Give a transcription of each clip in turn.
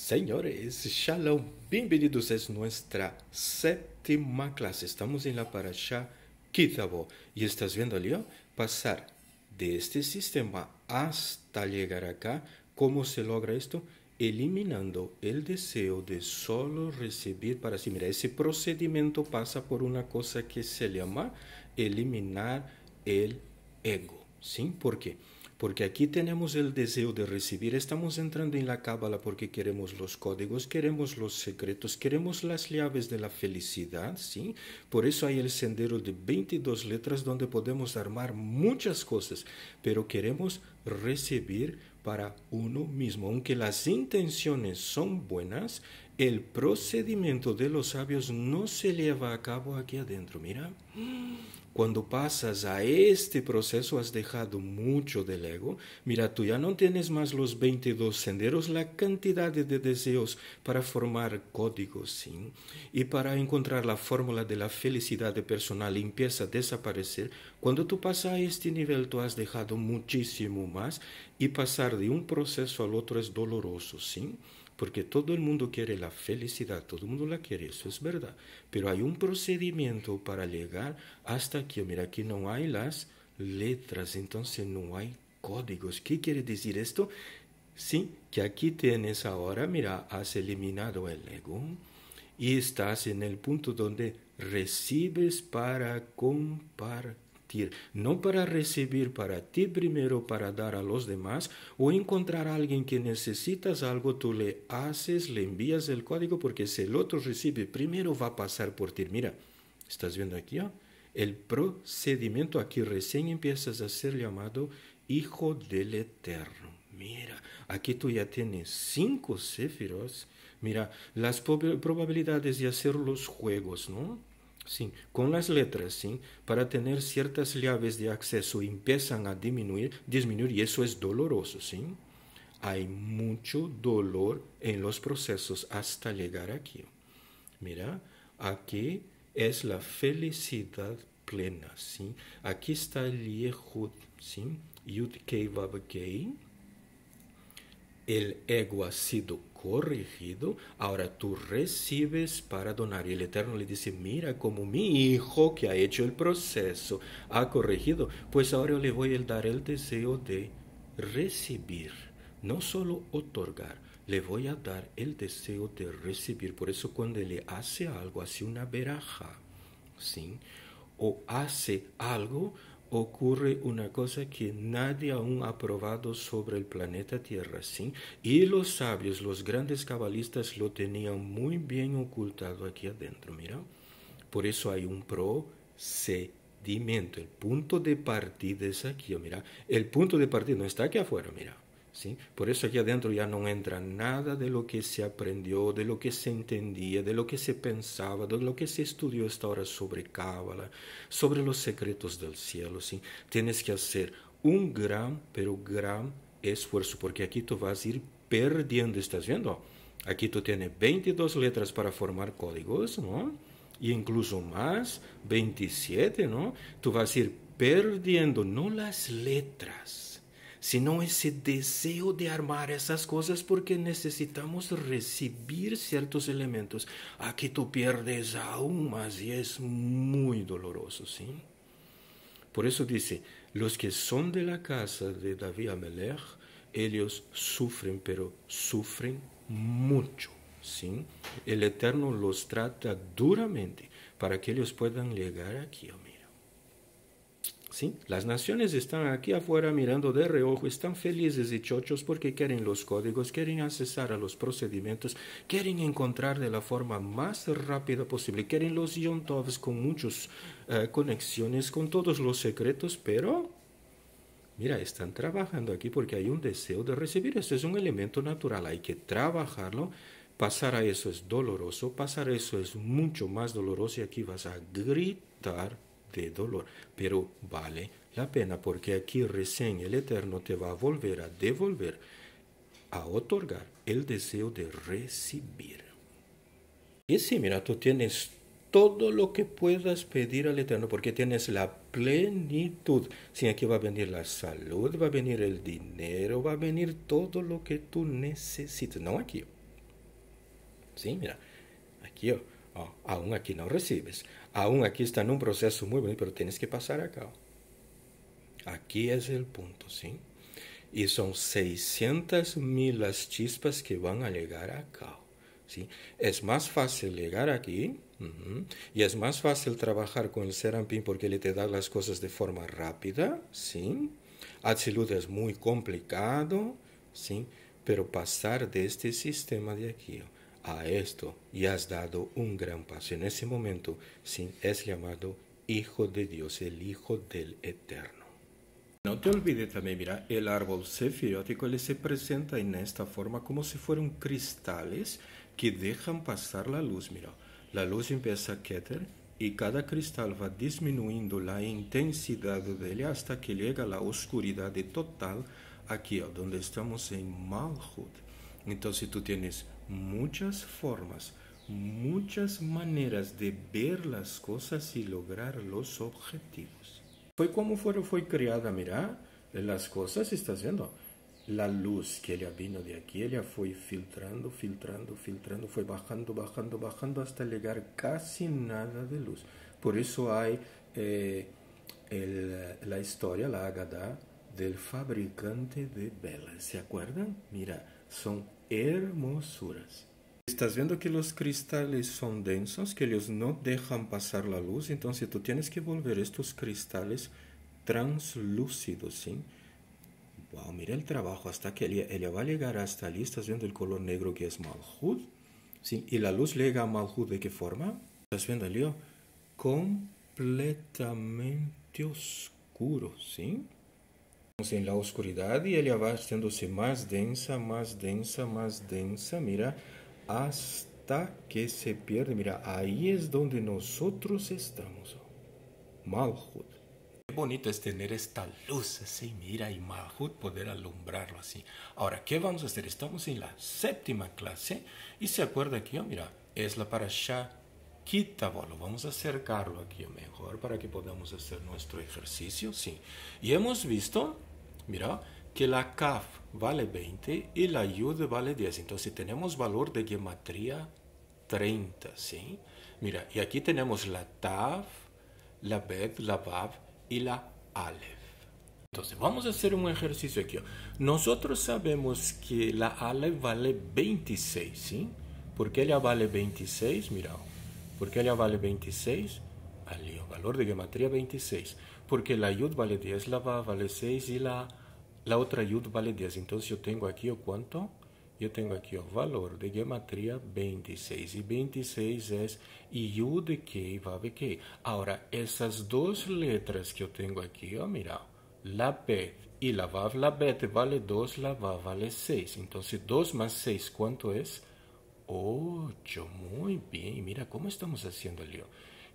Señores, Shalom, bienvenidos, a nuestra séptima clase. Estamos en la parasha Kitabo y estás viendo Leo pasar de este sistema hasta llegar acá. ¿Cómo se logra esto? Eliminando el deseo de solo recibir para sí. Mira, ese procedimiento pasa por una cosa que se llama eliminar el ego. ¿Sí? ¿Por qué? Porque porque aquí tenemos el deseo de recibir, estamos entrando en la cábala porque queremos los códigos, queremos los secretos, queremos las llaves de la felicidad, ¿sí? Por eso hay el sendero de 22 letras donde podemos armar muchas cosas, pero queremos recibir para uno mismo. Aunque las intenciones son buenas, el procedimiento de los sabios no se lleva a cabo aquí adentro, mira. Cuando pasas a este proceso has dejado mucho del ego. Mira, tú ya no tienes más los 22 senderos, la cantidad de deseos para formar códigos, ¿sí? Y para encontrar la fórmula de la felicidad personal empieza a desaparecer. Cuando tú pasas a este nivel, tú has dejado muchísimo más y pasar de un proceso al otro es doloroso, ¿sí? porque todo el mundo quiere la felicidad, todo el mundo la quiere, eso es verdad, pero hay un procedimiento para llegar hasta aquí. Mira, aquí no hay las letras, entonces no hay códigos. ¿Qué quiere decir esto? Sí, que aquí tienes ahora, mira, has eliminado el ego y estás en el punto donde recibes para compartir no para recibir para ti primero para dar a los demás o encontrar a alguien que necesitas algo, tú le haces, le envías el código porque si el otro recibe primero va a pasar por ti. Mira, ¿estás viendo aquí? Ah, el procedimiento aquí recién empiezas a ser llamado Hijo del Eterno. Mira, aquí tú ya tienes cinco céfiros. Mira, las probabilidades de hacer los juegos, ¿no? con las letras, para tener ciertas llaves de acceso, empiezan a disminuir, y eso es doloroso. ¿sí? Hay mucho dolor en los procesos hasta llegar aquí. Mira, aquí es la felicidad plena. ¿sí? Aquí está el Yehud, ¿sí? Yud Kei el ego ha sido corregido, ahora tú recibes para donar. Y el Eterno le dice, mira como mi hijo que ha hecho el proceso ha corregido, pues ahora le voy a dar el deseo de recibir, no solo otorgar, le voy a dar el deseo de recibir. Por eso cuando le hace algo, hace una veraja, ¿sí? O hace algo, ocurre una cosa que nadie aún ha probado sobre el planeta Tierra, ¿sí? Y los sabios, los grandes cabalistas lo tenían muy bien ocultado aquí adentro, mira. Por eso hay un procedimiento, el punto de partida es aquí, mira. El punto de partida no está aquí afuera, mira. Por eso aquí adentro ya no entra nada de lo que se aprendió, de lo que se entendía, de lo que se pensaba, de lo que se estudió hasta ahora sobre Cábala, sobre los secretos del cielo, ¿sí? Tienes que hacer un gran, pero gran esfuerzo, porque aquí tú vas a ir perdiendo, ¿estás viendo? Aquí tú tienes 22 letras para formar códigos, ¿no? Y e incluso más, 27, ¿no? Tú vas a ir perdiendo, no las letras, sino ese deseo de armar esas cosas porque necesitamos recibir ciertos elementos. Aquí tú pierdes aún más y es muy doloroso, ¿sí? Por eso dice, los que son de la casa de David Amelech, ellos sufren, pero sufren mucho, ¿sí? El Eterno los trata duramente para que ellos puedan llegar aquí, mí. ¿Sí? Las naciones están aquí afuera mirando de reojo, están felices y chochos porque quieren los códigos, quieren accesar a los procedimientos, quieren encontrar de la forma más rápida posible, quieren los Yontovs con muchas eh, conexiones, con todos los secretos, pero mira, están trabajando aquí porque hay un deseo de recibir, esto es un elemento natural, hay que trabajarlo. Pasar a eso es doloroso, pasar a eso es mucho más doloroso y aquí vas a gritar de dolor, pero vale la pena porque aquí recién el Eterno te va a volver a devolver, a otorgar el deseo de recibir. Y sí, mira, tú tienes todo lo que puedas pedir al Eterno, porque tienes la plenitud. Si aquí va a venir la salud, va a venir el dinero, va a venir todo lo que tú necesites. No aquí. Sí, mira, aquí, oh, aún aquí no recibes. Aún aquí está en un proceso muy bonito, pero tienes que pasar acá, Aquí es el punto, ¿sí? Y son 600 mil las chispas que van a llegar acá. ¿sí? Es más fácil llegar aquí y es más fácil trabajar con el Serampín porque le te da las cosas de forma rápida. ¿sí? Atsilud es muy complicado, ¿sí? pero pasar de este sistema de aquí a esto y has dado un gran paso. En ese momento sin es llamado Hijo de Dios, el Hijo del Eterno. No te olvides también, mira, el árbol sefiriótico le se presenta en esta forma como si fueran cristales que dejan pasar la luz, mira. La luz empieza a queter y cada cristal va disminuyendo la intensidad de él hasta que llega la oscuridad total aquí, donde estamos en Malhut. Entonces tú tienes muchas formas, muchas maneras de ver las cosas y lograr los objetivos. Fue como fue, fue creada, mira, las cosas, estás viendo, la luz que ella vino de aquí, ella fue filtrando, filtrando, filtrando, fue bajando, bajando, bajando hasta llegar casi nada de luz. Por eso hay eh, la historia, la Agada del fabricante de velas, ¿se acuerdan? Mira, son hermosuras. Estás viendo que los cristales son densos, que ellos no dejan pasar la luz, entonces tú tienes que volver estos cristales translúcidos, ¿sí? Wow, mira el trabajo, hasta que ella, va a llegar hasta allí, estás viendo el color negro que es Malhud, ¿sí? Y la luz llega a Malhud, ¿de qué forma? Estás viendo, lío completamente oscuro, ¿sí? en la oscuridad y ella va haciéndose más densa, más densa, más densa, mira, hasta que se pierde. Mira, ahí es donde nosotros estamos. Malhut. Qué bonito es tener esta luz así, mira, y Malhut poder alumbrarlo así. Ahora, ¿qué vamos a hacer? Estamos en la séptima clase y se acuerda aquí, yo oh, mira, es la para parasha Kitabolo. Vamos a acercarlo aquí oh, mejor para que podamos hacer nuestro ejercicio, sí. Y hemos visto mira, que la Kaf vale 20 e la Yud vale 10. então se temos valor de gematria 30, sim Mira, e aqui temos la Taf, la Bet, la Vav e la Aleph. então vamos a um exercício aqui. nós sabemos que la Aleph vale 26, sim ¿Por ela vale 26? Mira, ¿por ela vale 26? Ali, o valor de gematria 26. Porque la Yud vale 10, la Vav vale 6 e la La otra yud vale 10. Entonces yo tengo aquí, ¿o cuánto? Yo tengo aquí o valor de gematría 26. Y 26 es yud que vav que. Ahora, esas dos letras que yo tengo aquí, oh, mira, la P y la Vav, la Bet vale 2, la Vav vale 6. Entonces 2 más 6, ¿cuánto es? 8. Muy bien, mira cómo estamos haciendo el lío.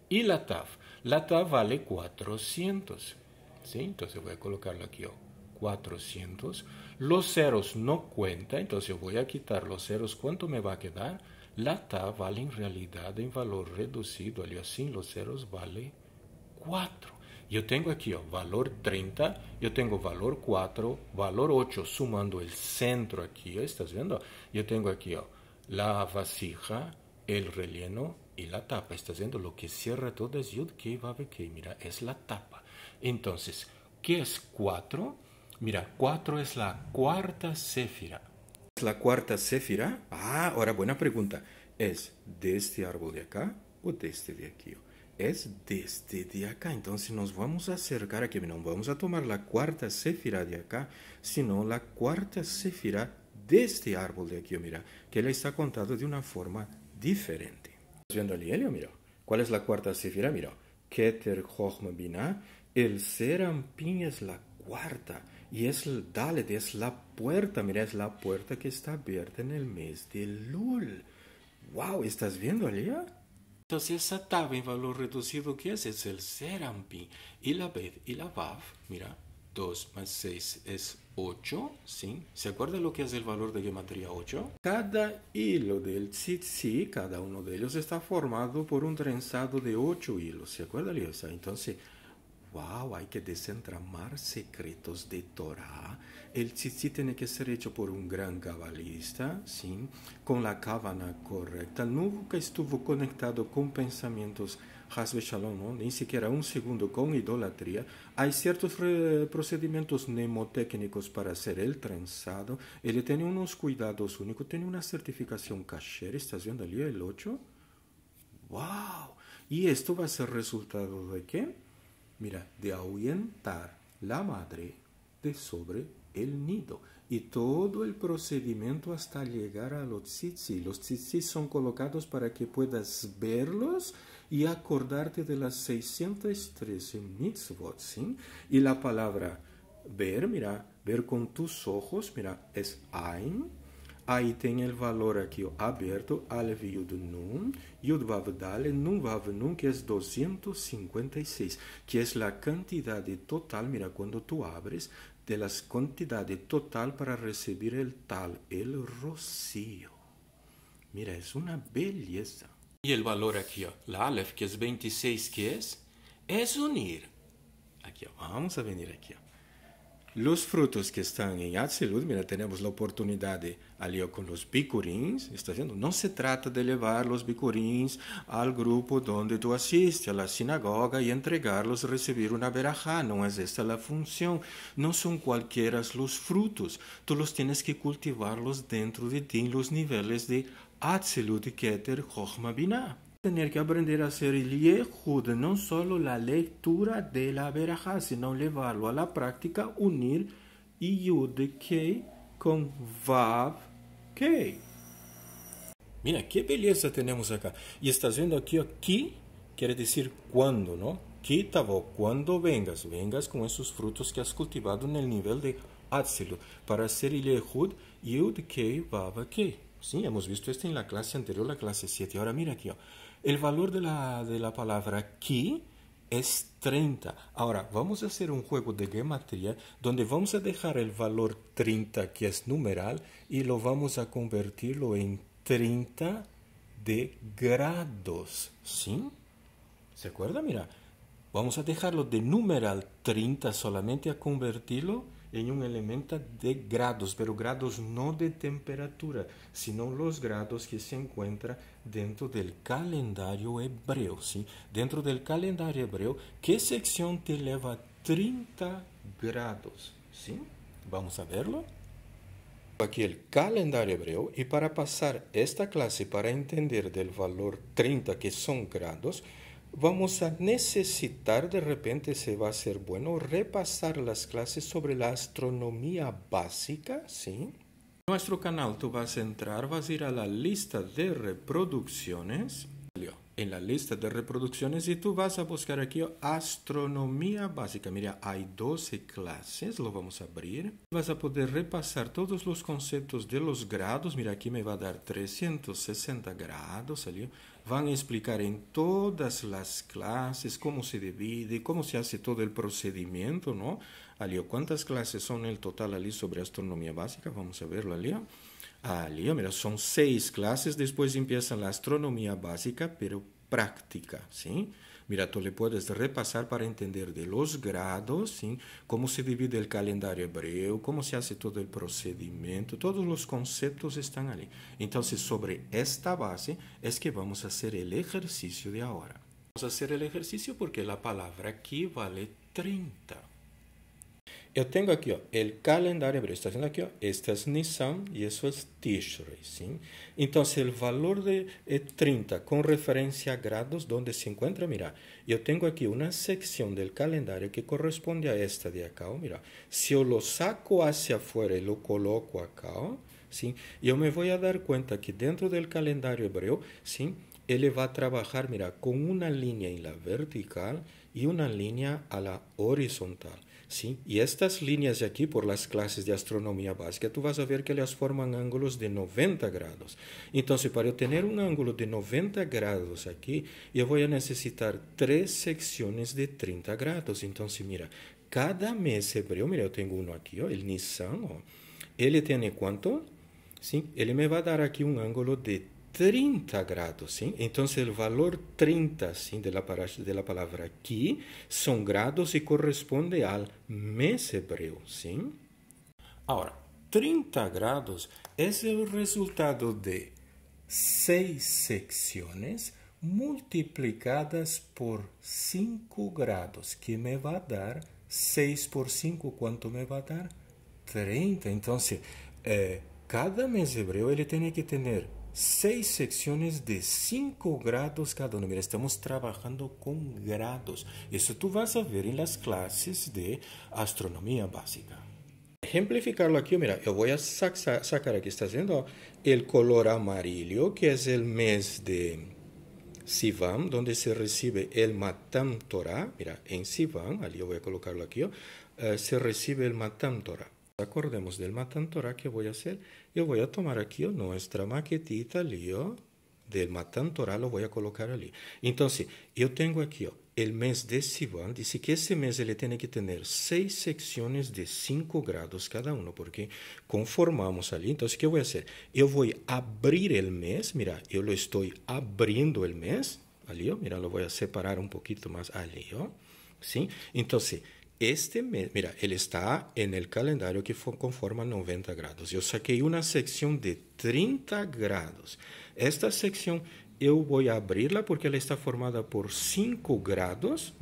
Y la Tav, la Tav vale 400. ¿Sí? Entonces voy a colocarlo aquí. ¿o? Oh. 400. Los ceros no cuentan, entonces voy a quitar los ceros. ¿Cuánto me va a quedar? La tapa vale en realidad en valor reducido, y así los ceros vale 4. Yo tengo aquí oh, valor 30, yo tengo valor 4, valor 8, sumando el centro aquí, ¿eh? ¿estás viendo? Yo tengo aquí oh, la vasija, el relleno y la tapa. ¿Estás viendo? Lo que cierra todo es Yud, Kei, Mira, es la tapa. Entonces, ¿qué es 4? Mira, cuatro es la cuarta ¿Es ¿La cuarta séfira? Ah, ahora buena pregunta. ¿Es de este árbol de acá o de este de aquí? Es de este de acá, entonces nos vamos a acercar aquí, no vamos a tomar la cuarta séfira de acá, sino la cuarta séfira de este árbol de aquí, mira, que le está contado de una forma diferente. ¿Estás viendo allí, Mira, ¿cuál es la cuarta céfira? Mira, Keter Chochma Biná, el serampín es la cuarta. Y es el es la puerta, mira, es la puerta que está abierta en el mes de Lul. ¡Wow! ¿Estás viendo, Alía? Entonces, esa tab en valor reducido que es, es el Serampi. Y la Bed y la Vav, mira, 2 más 6 es 8, ¿sí? ¿Se acuerdan lo que es el valor de materia 8? Cada hilo del tsitsi cada uno de ellos está formado por un trenzado de 8 hilos, ¿se acuerdan, Lisa? Entonces, wow, hay que desentramar secretos de Torah. El tzitzit tiene que ser hecho por un gran cabalista, ¿sí? con la cábana correcta. Nunca estuvo conectado con pensamientos Hasbe Shalom, ni siquiera un segundo con idolatría. Hay ciertos eh, procedimientos mnemotécnicos para hacer el trenzado. Él tiene unos cuidados únicos, tiene una certificación caché estación viendo allí el 8? ¡Wow! ¿Y esto va a ser resultado de qué? mira, de ahuyentar la madre de sobre el nido. Y todo el procedimiento hasta llegar a los tzitzis. Los tzitzis son colocados para que puedas verlos y acordarte de las 613 mitzvot. ¿sí? Y la palabra ver, mira, ver con tus ojos, mira, es ein, Aí tem o valor aqui, ó, aberto, alef yud nun, yud vav dale, nun vav nun, que é 256, que é a quantidade total, mira, quando tu abres, de las quantidade total para receber o tal, o rocío. Mira, é uma beleza. E o valor aqui, ó, la alef, que é 26, que é? É unir. Aqui, ó, vamos a venir aqui, ó os frutos que estão em Atzilut, mira, temos a oportunidade ali com os bicurins, está vendo? Não se trata de levar os bicurins ao grupo onde tu assiste, à sinagoga, e entregá-los receber uma berajá. Não é esta a função. Não são qualquer os frutos. Tu los tienes que cultivar dentro de ti, nos níveis de Atzilut, Keter, Chochma, Binah. tener que aprender a hacer el Yehud, no solo la lectura de la verajá, sino llevarlo a la práctica, unir Yud Kei con Vav Kei. Mira, qué belleza tenemos acá. Y estás viendo aquí, aquí quiere decir cuando, ¿no? Kitavo, cuando vengas, vengas con esos frutos que has cultivado en el nivel de Atzilut, para hacer el Yehud, Yud Kei, Vav Kei. Sí, hemos visto esto en la clase anterior, la clase 7. Ahora mira aquí, el valor de la, de la palabra aquí es 30. Ahora, vamos a hacer un juego de gematría donde vamos a dejar el valor 30, que es numeral, y lo vamos a convertirlo en 30 de grados. ¿Sí? ¿Se acuerda? Mira, vamos a dejarlo de numeral 30 solamente a convertirlo en un elemento de grados, pero grados no de temperatura, sino los grados que se encuentran dentro del calendario hebreo. ¿sí? Dentro del calendario hebreo, ¿qué sección te eleva 30 grados? ¿sí? Vamos a verlo. Aquí el calendario hebreo y para pasar esta clase para entender del valor 30 que son grados, vamos a necesitar, de repente se va a ser bueno, repasar las clases sobre la astronomía básica, ¿sí? nuestro canal tú vas a entrar, vas a ir a la lista de reproducciones, en la lista de reproducciones y tú vas a buscar aquí oh, astronomía básica. Mira, hay 12 clases, lo vamos a abrir. Vas a poder repasar todos los conceptos de los grados. Mira, aquí me va a dar 360 grados, salió van a explicar en todas las clases cómo se divide, cómo se hace todo el procedimiento, ¿no? Alio, ¿cuántas clases son el total ali sobre astronomía básica? Vamos a verlo, Alio. Alio, mira, son seis clases, después empieza la astronomía básica, pero práctica, ¿sí? Mira, tú le puedes repasar para entender de los grados, ¿sí? cómo se divide el calendario hebreo, cómo se hace todo el procedimiento, todos los conceptos están allí. Entonces, sobre esta base es que vamos a hacer el ejercicio de ahora. Vamos a hacer el ejercicio porque la palabra aquí vale 30. Yo tengo aquí oh, el calendario hebreo. Está vendo aqui? Ó, oh, este es Nissan y isso es Tishrei. Entonces, el valor de 30 eh, con referencia a grados donde se encuentra. mira, yo tengo aquí una sección del calendario que corresponde a esta de acá. Oh, mira, si yo lo saco hacia afuera y lo coloco acá, yo me voy a dar cuenta que dentro del calendario hebreo, él ele va a trabajar, mira, con una línea en la vertical y una línea a la horizontal. sim e estas linhas de por las clases de astronomia básica, tu vas a ver que elas forman ángulos de 90 grados. Então, se para eu tener um ángulo de 90 grados aqui eu vou a três tres secciones de 30 grados. Então, se mira, cada mês hebreo, mira, eu tenho uno aqui oh, el Nissan, ele ¿él quanto cuánto? ¿Sí? me va dar aqui un ángulo de 30 grados, sim? Então, o valor 30, sim, da palavra aqui, são grados e corresponde ao mês hebreu, sim? Agora, 30 grados é o resultado de seis secções multiplicadas por 5 grados, que me vai dar 6 por 5, quanto me vai dar? 30. Então, eh, cada mês hebreu ele tem que ter seis secciones de cinco grados cada uno. Mira, estamos trabajando con grados. Eso tú vas a ver en las clases de astronomía básica. Ejemplificarlo aquí, mira, yo voy a sacar aquí, está viendo el color amarillo, que es el mes de Sivan, donde se recibe el Matam Torah. Mira, en Sivan, allí yo voy a colocarlo aquí, eh, se recibe el Matam Torah. Acordemos del Torah, que voy a hacer. Yo voy a tomar aquí oh, nuestra maquetita, lío, del Torah, lo voy a colocar allí. Entonces, yo tengo aquí oh, el mes de Sivan. Dice que ese mes le tiene que tener seis secciones de cinco grados cada uno, porque conformamos allí. Entonces, ¿qué voy a hacer? Yo voy a abrir el mes. Mira, yo lo estoy abriendo el mes. Allí, mira, lo voy a separar un poquito más allí. ¿sí? Entonces, este mes, mira, él está en el calendario que conforma 90 grados. Yo saqué una sección de 30 grados. Esta sección yo voy a abrirla porque ela está formada por 5 grados,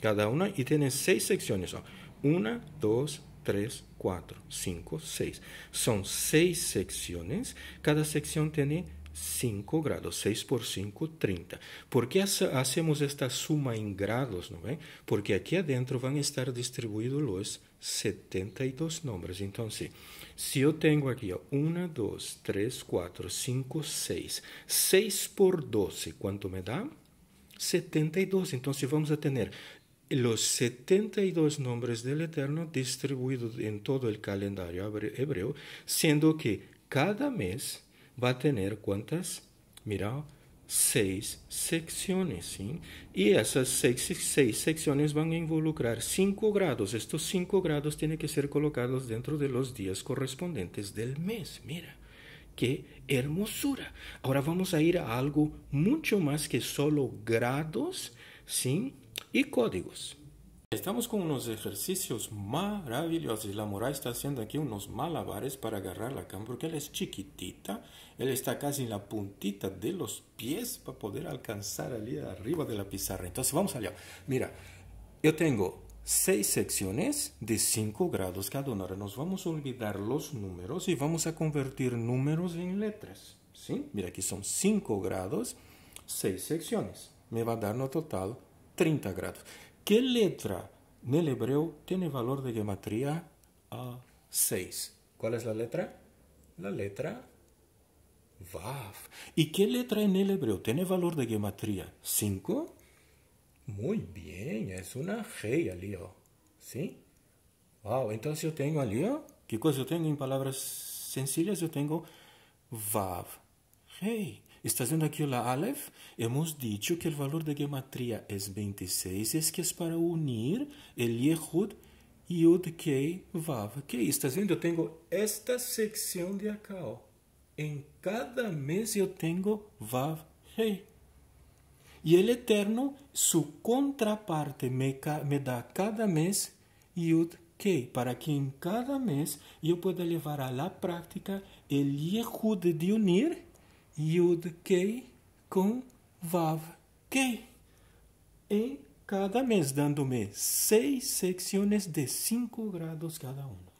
cada una, y tiene 6 secciones. 1, 2, 3, 4, 5, 6. Son 6 secciones. Cada sección tiene 5 grados, 6 por 5, 30. ¿Por qué hacemos esta suma en grados? ¿no Porque aquí adentro van a estar distribuidos los 72 nombres. Entonces, si yo tengo aquí 1, 2, 3, 4, 5, 6, 6 por 12, ¿cuánto me da? 72. Entonces vamos a tener los 72 nombres del Eterno distribuidos en todo el calendario hebreo, siendo que cada mes va a tener cuántas? Mira, seis secciones, ¿sí? Y esas seis, secciones van a involucrar cinco grados. Estos cinco grados tienen que ser colocados dentro de los días correspondientes del mes. Mira, qué hermosura. Ahora vamos a ir a algo mucho más que solo grados, ¿sí? Y códigos. Estamos con unos ejercicios maravillosos. La moral está haciendo aquí unos malabares para agarrar la cama porque él es chiquitita. Él está casi en la puntita de los pies para poder alcanzar allí arriba de la pizarra. Entonces vamos allá. Mira, yo tengo seis secciones de 5 grados cada una. Ahora nos vamos a olvidar los números y vamos a convertir números en letras. ¿sí? Mira, aquí son cinco grados, 6 secciones. Me va a dar un total 30 grados. ¿Qué letra en el hebreo tiene valor de geometría 6. ¿Cuál es la letra? La letra Vav. ¿Y qué letra en el hebreo tiene valor de geometría 5. Muy bien, es una G, Alío. ¿Sí? Wow, entonces yo tengo Alío. ¿Qué cosa yo tengo en palabras sencillas? Yo tengo Vav. Hey. Estás vendo aqui o Aleph? Hemos dito que o valor da gematria é 26, es que é para unir el Yehud, Yud, Kei, Vav. Que Estás vendo? Eu tenho esta secção de acá, ó. Em cada mês eu tenho Vav, Rei. E el Eterno, sua contraparte, me, me dá cada mês Yud, Kei, para que em cada mês eu possa levar à prática el Yehud de unir Yud Kei con Vav Kei en cada mes dándome seis secciones de cinco grados cada uno.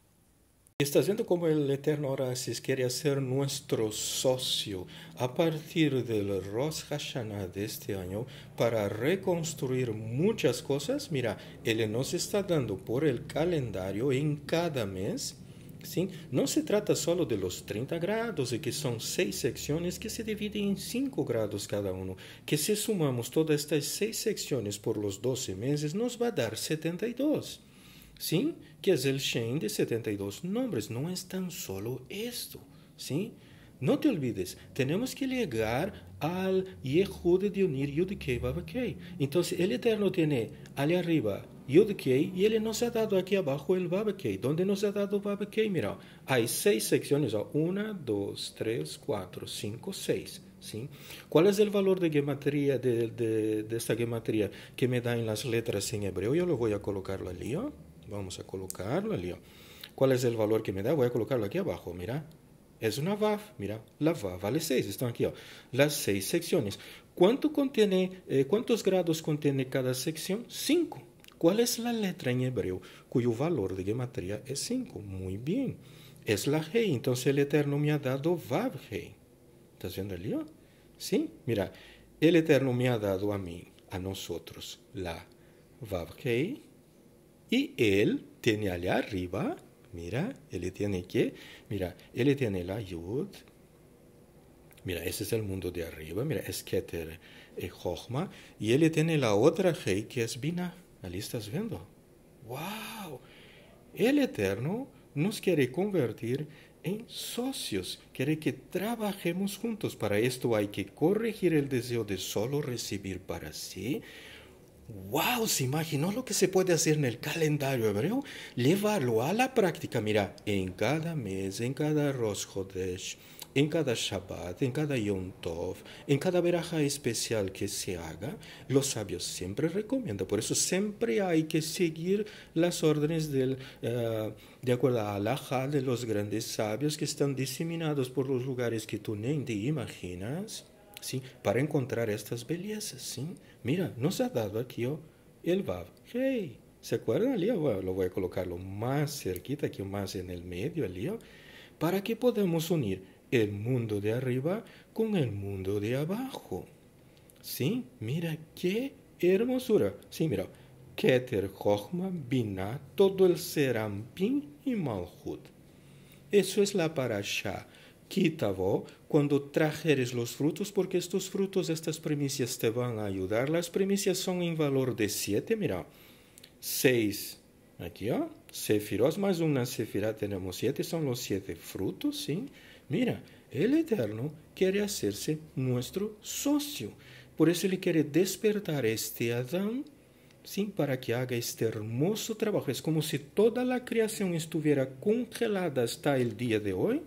Estás viendo como el Eterno Horacis quiere hacer nuestro socio a partir del Rosh Hashanah de este año para reconstruir muchas cosas. Mira, Él nos está dando por el calendario en cada mes Sim, não se trata só de los 30 grados, e que são seis secções que se dividem em 5 grados cada uma, que se sumamos todas estas seis secções por los 12 meses, nos vai dar 72. Sim, que é o chain de 72 nombres. não é tão solo isto. Sim? No te olvides, tenemos que llegar al Yehud de unir Yudkei Entonces, el Eterno tiene allá arriba Yudkei y él nos ha dado aquí abajo el Babakei. ¿Dónde nos ha dado Babakei? Mira, hay seis secciones: una, dos, tres, cuatro, cinco, seis. ¿Sí? ¿Cuál es el valor de gematría de, esta gematría que me da en las letras en hebreo? Yo lo voy a colocarlo allí. Vamos a colocarlo allí. ¿Cuál es el valor que me da? Voy a colocarlo aquí abajo. Mira, Es una VAV, mira, la VAV vale 6, están aquí, ó, oh, las seis secciones. ¿Cuánto contiene, eh, ¿Cuántos grados contiene cada sección? 5. ¿Cuál es la letra en hebreo cuyo valor de gematría es 5? Muy bien, es la G, entonces el Eterno me ha dado VAV G. ¿Estás viendo el lío? Sí, mira, el Eterno me ha dado a mí, a nosotros, la VAV G, y Él tiene allá arriba Mira, él tiene que, mira, él tiene la yud. Mira, ese es el mundo de arriba, mira, es Keter y eh, Jochma. Y él tiene la otra Hei que es Bina. ¿Ahí estás viendo? ¡Wow! El Eterno nos quiere convertir en socios, quiere que trabajemos juntos. Para esto hay que corregir el deseo de solo recibir para sí wow, se imaginó lo que se puede hacer en el calendario hebreo, llevarlo a la práctica, mira, en cada mes, en cada Rosh en cada Shabbat, en cada Yom Tov, en cada veraja especial que se haga, los sabios siempre recomiendan. Por eso siempre hay que seguir las órdenes del, eh, de acuerdo a la de los grandes sabios que están diseminados por los lugares que tú ni te imaginas. ¿sí? Para encontrar estas bellezas, ¿sí? Mira, nos ha dado aquí oh, el Bab. Hey, ¿se acuerdan allí? lo voy a colocar lo más cerquita, aquí más en el medio allí, para que podamos unir el mundo de arriba con el mundo de abajo. ¿Sí? Mira qué hermosura. Sí, mira. Keter, Jochma, Binah, todo el Serampín y Malhut. Eso es la parasha quita quando trajeres los frutos, porque estos frutos, estas primicias te van a ayudar. Las primicias son en valor de siete, mira. Seis, aquí, ó. Ah, Sefirós mais uma sefirá tenemos siete, são os siete frutos, sim. Mira, el Eterno quer hacerse nuestro socio. Por isso ele quer despertar este Adão, sim, para que haga este hermoso trabalho. É como se toda a criação estivesse congelada hasta el dia de hoje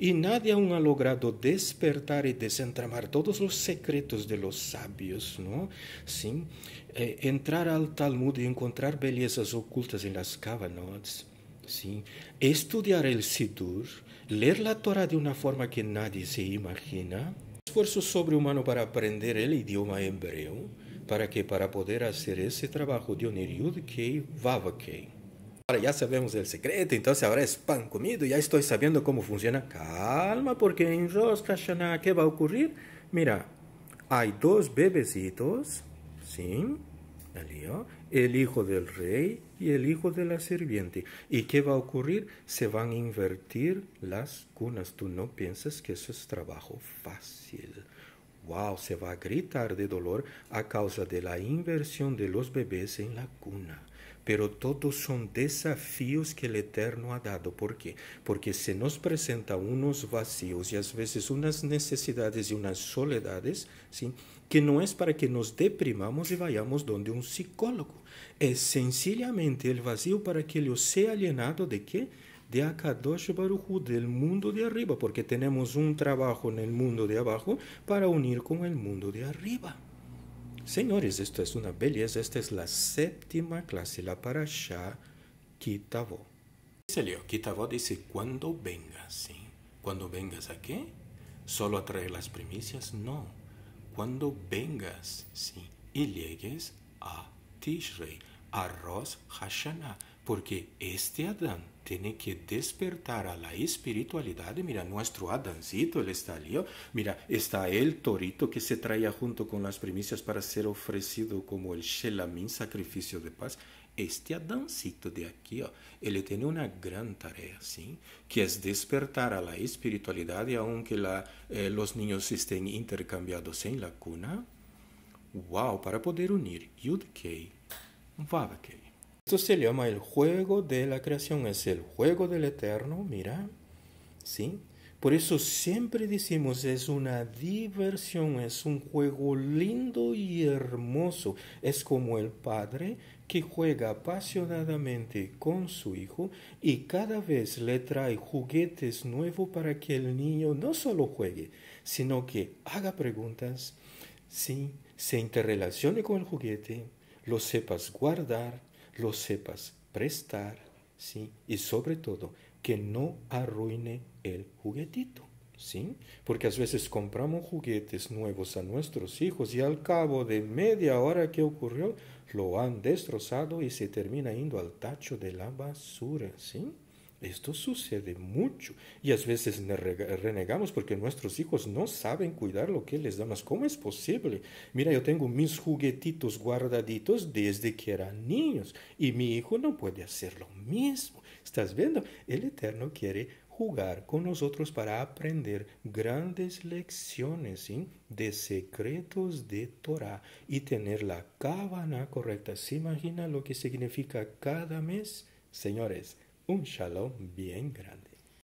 e nadie aún ha logrado despertar y desentramar todos los secretos de los sabios, ¿no? ¿Sí? Eh, entrar al Talmud y encontrar bellezas ocultas en las Kavanods, ¿sí? Estudiar el Sidur, leer la Torah de una forma que nadie se imagina, esfuerzo sobrehumano para aprender el idioma hebreo, para que para poder hacer ese trabajo de Oniriud Kei Vavakei. Ahora ya sabemos el secreto, entonces ahora es pan comido, ya estoy sabiendo cómo funciona. Calma, porque en Rosca Shana, ¿qué va a ocurrir? Mira, hay dos bebecitos, ¿sí? El hijo del rey y el hijo de la sirviente. ¿Y qué va a ocurrir? Se van a invertir las cunas. Tú no piensas que eso es trabajo fácil. ¡Wow! Se va a gritar de dolor a causa de la inversión de los bebés en la cuna pero todos son desafíos que el Eterno ha dado. ¿Por qué? Porque se nos presenta unos vacíos y a veces unas necesidades y unas soledades, ¿sí? que no es para que nos deprimamos y vayamos donde un psicólogo. Es sencillamente el vacío para que lo sea llenado de qué? de Akadosh Baruchu, del mundo de arriba, porque tenemos un trabajo en el mundo de abajo para unir con el mundo de arriba. Señores, esto es una belleza. Esta es la séptima clase, la parasha Kitavó. Dice leo, Kitavó dice, cuando vengas, ¿sí? ¿Cuando vengas a qué? ¿Solo a traer las primicias? No. Cuando vengas, ¿sí? Y llegues a Tishrei, a Rosh Hashanah, porque este Adán tem que despertar a la espiritualidade. Mira, nosso Adancito, ele está allí. Mira, está el torito que se traía junto com as primicias para ser oferecido como o Shelamin sacrificio de paz. Este Adancito de aqui, ó, oh, ele tem uma grande tarefa, sim, que é despertar a la espiritualidade, aunque la, eh, los niños estén intercambiados em la cuna. Uau, wow, para poder unir Yud-Kei, Vav-Kei. Esto se llama el juego de la creación, es el juego del eterno, mira, ¿sí? Por eso siempre decimos, es una diversión, es un juego lindo y hermoso. Es como el padre que juega apasionadamente con su hijo y cada vez le trae juguetes nuevos para que el niño no solo juegue, sino que haga preguntas, ¿sí? se interrelacione con el juguete, lo sepas guardar, lo sepas prestar, ¿sí? Y sobre todo, que no arruine el juguetito, ¿sí? Porque a veces compramos juguetes nuevos a nuestros hijos y al cabo de media hora que ocurrió, lo han destrozado y se termina yendo al tacho de la basura, ¿sí? Esto sucede mucho y a veces renegamos porque nuestros hijos no saben cuidar lo que les damos. ¿Cómo es posible? Mira, yo tengo mis juguetitos guardaditos desde que eran niños y mi hijo no puede hacer lo mismo. ¿Estás viendo? El Eterno quiere jugar con nosotros para aprender grandes lecciones ¿sí? de secretos de Torah y tener la cabana correcta. ¿Se imagina lo que significa cada mes? Señores, un shalom bien grande.